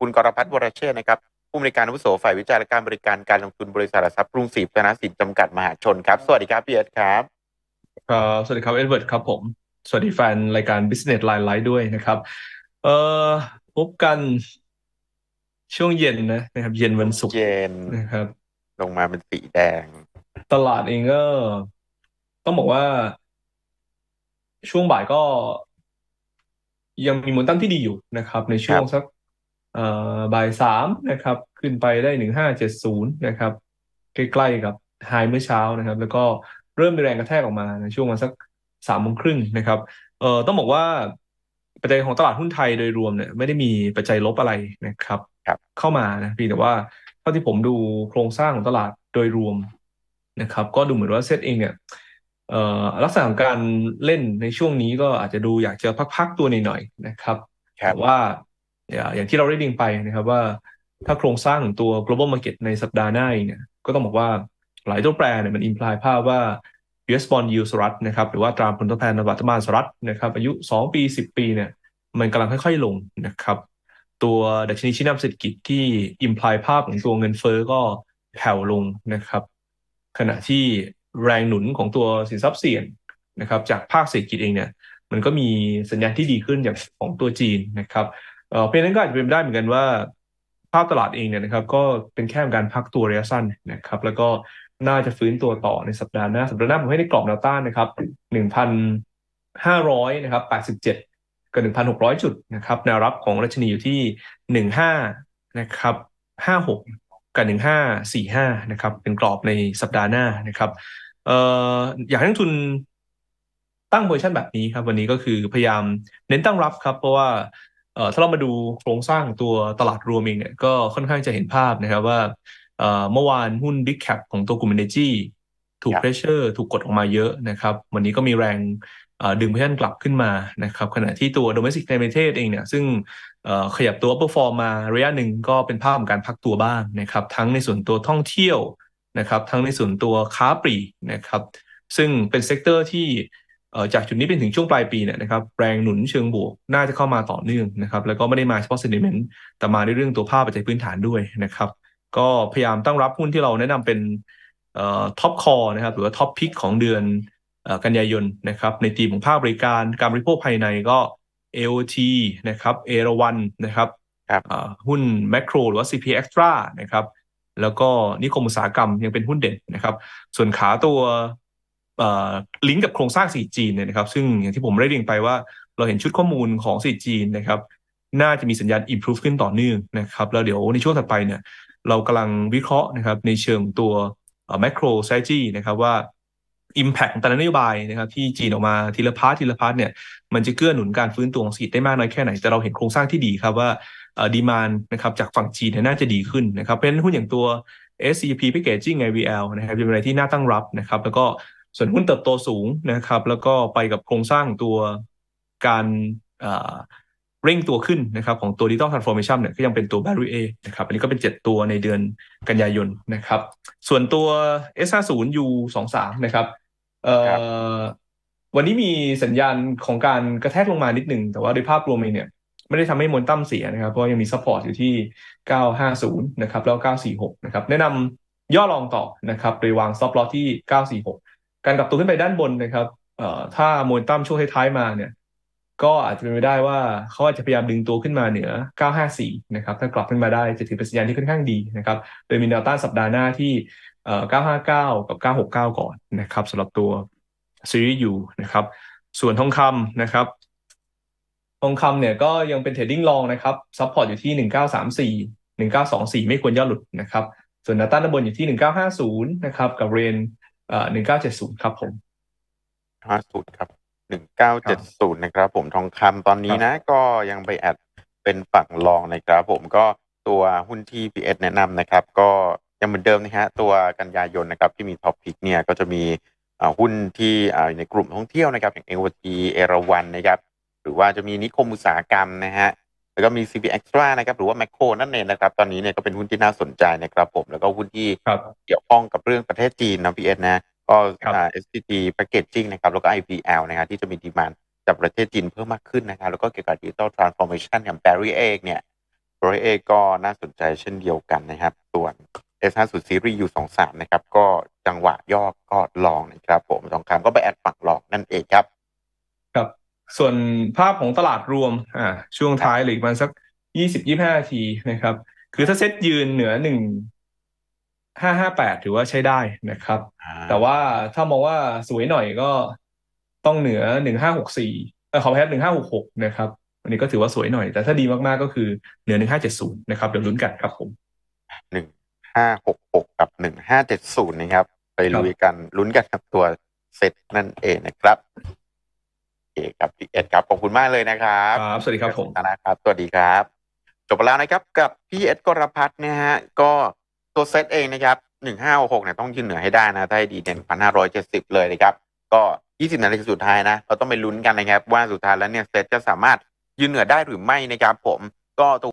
คุณกรพัฒน์วรเชษนะครับ ผู้บริการอุวุโส ฝ่ายวิจัยและการบริการการลงทุนบริษัทหลักทรัพย์กรุงศรีธัฒนสินจำกัดมหาชนครับ สวัสดีครับพี่เอิรครับครับสวัสดีครับเอ็ดเวิร์ดครับผม สวัสดีแฟนรายการ Business Line Live ด้วยนะครับ เอ่อพบกัน ช่วงเย็นนะนะครับ เย็นวันศุกร์เย็นนะครับ ลงมาเป็นสีแดง ตลาดเองก็ต้องบอกว่า ช่วงบ่ายก็ ยังมีมูลตั้นที่ดีอยู่นะครับ ในช่วงสักบ่ายสามนะครับขึ้นไปได้หนึ่งห้าเจ็ดศูนย์นะครับใกล้ๆกับไฮเมื่อเช้านะครับแล้วก็เริ่มมีแรงกระแทกออกมาในช่วงวันสักสามโมงครึ่งนะครับเอ่อต้องบอกว่าปัจจัยของตลาดหุ้นไทยโดยรวมเนี่ยไม่ได้มีปัจจัยลบอะไรนะครับรบเข้ามานะพี่แต่ว่าเท่าที่ผมดูโครงสร้างของตลาดโดยรวมนะครับ ก็ดูเหมือนว่าเซตเองเนี่ยลักษณะของการเล่นในช่วงนี้ก็อาจจะดูอยากจะพักๆตัวหน่อยๆนะครับแต่ว่าอย่างที่เราได้ดิงไปนะครับ ว่าถ้าโครงสร้างของตัว global market ในสัปดาห์หน้าเนี่ยก็ต้องบอกว่าหลายตัวแปรเนี่ยมันอิมพลายภาพว่า US bond yield สหรัฐนะครับ หรือว่า ตราผลตอบแทนรัฐบาลสหรัฐ นะครับ อายุ 2 ปี 10 ปีเนี่ย มันกำลังค่อยๆ ลงนะครับตัวดัชนีชี้นำเศรษฐกิจที่อิมพลายภาพของตัวเงินเฟอ้อก็แผ่วลงนะครับขณะที่แรงหนุนของตัวสินทรัพย์เสี่ยงนะครับจากภาคเศรษฐกิจเองเนี่ยมันก็มีสัญญาณที่ดีขึ้นอย่างของตัวจีนนะครับเพราะนั้นก็อาจจะเป็นได้เหมือนกันว่า ภาพตลาดเองเนี่ยนะครับก็เป็นแค่การพักตัวระยะสั้นนะครับ แล้วก็น่าจะฟื้นตัวต่อในสัปดาห์หน้า สัปดาห์หน้าผมให้ได้กรอบแนวต้านนะครับหนึ่งพันห้าร้อยนะครับแปดสิบเจ็ดกับหนึ่งพันหกร้อยจุดนะครับแนวรับของรัชนีอยู่ที่หนึ่งห้านะครับห้าหกกับหนึ่งห้าสี่ห้านะครับ เป็นกรอบในสัปดาห์หน้านะครับ เอ่ออยากให้นักทุนตั้งโพซิชันแบบนี้ครับวันนี้ก็คือพยายามเน้นตั้งรับครับ เพราะว่าเออ่ถ้าเรามาดูโครงสร้างตัวตลาดรวมเองเนี่ยก็ค่อนข้างจะเห็นภาพนะครับว่าเออ่เมื่อวานหุ้น Big Cap ของตัวกลุ่มเอเนจีถูกเพรสเชอร์ถูกกดออกมาเยอะนะครับ วันนี้ก็มีแรงดึงเพื่อนกลับขึ้นมานะครับ ขณะที่ตัวโดเมสิกในประเทศเองเนี่ยซึ่งขยับตัวเปอร์ฟอร์มาระยะหนึ่งก็เป็นภาพของการพักตัวบ้างนะครับ ทั้งในส่วนตัวท่องเที่ยวนะครับ ทั้งในส่วนตัวค้าปลีกนะครับ ซึ่งเป็นเซกเตอร์ที่จากจุดนี้เป็นถึงช่วงปลายปีเนี่ยนะครับแรงหนุนเชิงบวกน่าจะเข้ามาต่อเนื่องนะครับแล้วก็ไม่ได้มาเฉพาะเซนิเมนต์แต่มาในเรื่องตัวภาพปัจจัยพื้นฐานด้วยนะครับ ก็พยายามตั้งรับหุ้นที่เราแนะนำเป็นอ่ท็อปคอร์นะครับ หรือว่าท็อปพิกของเดือนกันยายนนะครับในทีมของภาคบริการการบริโภคภายในก็ AOT นะครับเอราวันนะครับหุ้นแมคโครหรือว่า CP Extra นะครับแล้วก็นิคมอุตสาหกรรมยังเป็นหุ้นเด่นนะครับ ส่วนขาตัวลิงก์กับโครงสร้าง 4G เนี่ยนะครับซึ่งอย่างที่ผมได้เรียนไปว่า เราเห็นชุดข้อมูลของ 4G นะครับน่าจะมีสัญญาณ improve ขึ้นต่อเนื่องนะครับแล้วเดี๋ยวในช่วงถัดไปเนี่ยเรากำลังวิเคราะห์นะครับในเชิงตัว macro strategy นะครับว่า impact ของแต่ละนโยบายนะครับที่จีนออกมาทีละพาร์ททีละพาร์ทเนี่ยมันจะเกื้อหนุนการฟื้นตัวของเศรษฐกิจได้มากน้อยแค่ไหนแต่เราเห็นโครงสร้างที่ดีครับว่าดีมานนะครับจากฝั่งจีนน่าจะดีขึ้นนะครับเป็นนหุ้นอย่างตัว SCP Packaging IVL นะครับเป็นอะไรที่น่าตั้งรับนะครับ แล้วก็ส่วนหุ้นเติบโตสูงนะครับแล้วก็ไปกับโครงสร้างตัวการเร่งตัวขึ้นนะครับของตัวดิจิตอลทรานส์ฟอร์เมชันเนี่ยก็ยังเป็นตัวบารูเอ r นะครับ อันนี้ก็เป็น 7 ตัวในเดือนกันยายนนะครับ ส่วนตัว S50 U23 นะครับเออวันนี้มีสัญญาณของการกระแทกลงมานิดหนึ่ง แต่ว่าโดยภาพรวมเองเนี่ย ไม่ได้ทำให้มนตั้มเสียนะครับเพราะยังมีซัพพอร์ตอยู่ที่ 950นะครับแล้ว 946 นะครับ แนะนำย่อลองต่อนะครับโดยวางซับลอตที่946การกลับตัวขึ้นไปด้านบนนะครับเอ่อถ้าโมนตัมช่วงท้ายๆมาเนี่ย ก็อาจจะเป็นไปได้ว่าเขาอาจจะพยายามดึงตัวขึ้นมาเหนือ 954นะครับ ถ้ากลับขึ้นมาได้จะถือเป็นสัญญาณที่ค่อนข้างดีนะครับ โดยมีแนวต้านสัปดาห์หน้าที่เอ่อ959 กับ 969 ก่อนนะครับสำหรับตัวซีรีส์ยูนะครับ ส่วนทองคำนะครับ ทองคำเนี่ยก็ยังเป็นเทรดดิ้งลองนะครับ ซัพพอร์ตอยู่ที่ 1934 1924ไม่ควรย่อหลุดนะครับ ส่วนแนวต้านด้านบนอยู่ที่1950นะครับ กับเรนหนึ่งเก้าเจ็ดศูนย์ครับผมห้าศูนย์ครับหนึ่งเก้าเจ็ดศูนย์นะครับผมทองคำตอนนี้นะก็ยังไปแอดเป็นฝั่งรองนะครับผมก็ตัวหุ้นที่พีเอสแนะนำนะครับก็ยังเหมือนเดิมนะฮะ ตัวกันยายนนะครับ ที่มีท็อปพิกเนี่ยก็จะมีหุ้นที่อยู่ในกลุ่มท่องเที่ยวนะครับ อย่างเอวทีเอราวันนะครับ หรือว่าจะมีนิคมอุตสาหกรรมนะฮะแล้วก็มี CB Extra นะครับหรือว่า Macro นั่นเองนะครับ ตอนนี้เนี่ยก็เป็นหุ้นที่น่าสนใจนะครับผม แล้วก็หุ้นที่เกี่ยวข้องกับเรื่องประเทศจีนนะพี่เอ็นนะก็ SCT Packaging นะครับแล้วก็ IPL นะครับที่จะมีดีมานจากประเทศจีนเพิ่มมากขึ้นนะครับแล้วก็เกี่ยวกับดิจิตอลทรานส์ฟอร์เมชันอย่างแบริเอกเนี่ยบริเอกก็น่าสนใจเช่นเดียวกันนะครับ ส่วน S50 Series U23 นะครับก็จังหวะย่อก็ลองนะครับผมสองคำก็ไปแอดปักหลอกนั่นเองครับส่วนภาพของตลาดรวมอ่าช่วงท้ายหลือมันสักยี่สิบยี่ห้าทีนะครับ คือถ้าเซตยืนเหนือหนึ่งห้าห้าแปดถือว่าใช้ได้นะครับ แต่ว่าถ้ามองว่าสวยหน่อยก็ต้องเหนือหนึ่งห้าหกสี่เออขอแพ้หนึ่งห้าหกหกนะครับ อันนี้ก็ถือว่าสวยหน่อย แต่ถ้าดีมากๆก็คือเหนือหนึ่งห้าเจ็ดศูนย์นะครับเดี๋ยวลุ้นกันครับผมหนึ่งห้าหกหกกับหนึ่งห้าเจ็ดศูนย์นะครับ ไปลุยกันลุ้นกันกับตัวเซตนั่นเองนะครับครับพี่เอ็ดครับขอบคุณมากเลยนะครับครับสวัสดีครับผมนะครับสวัสดีครับ จบไปแล้วนะครับกับพี่เอ็ดกรพัฒนะฮะก็ตัวเซตเองนะครับหนึ่งห้าหกเนี่ยต้องยืนเหนือให้ได้นะถ้าดีเด่นพันห้าร้อยเจ็ดสิบเลยนะครับก็ยี่สิบนาทีสุดท้ายนะเราต้องไปลุ้นกันนะครับ ว่าสุดท้ายแล้วเนี่ยเซตจะสามารถยืนเหนือได้หรือไม่นะครับผมก็ตัว